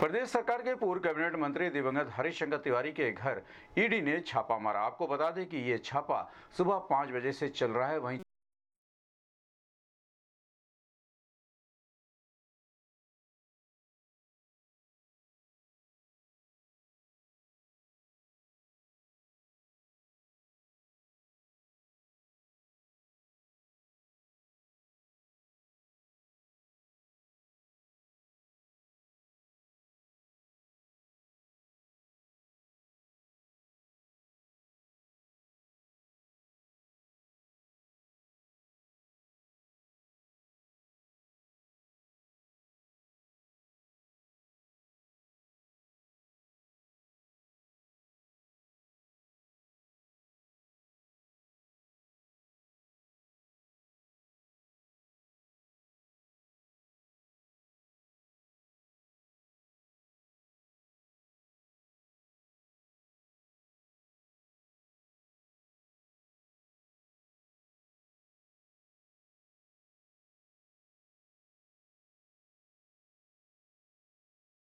प्रदेश सरकार के पूर्व कैबिनेट मंत्री दिवंगत हरिशंकर तिवारी के घर ईडी ने छापा मारा आपको बता दें कि ये छापा सुबह पाँच बजे से चल रहा है वहीं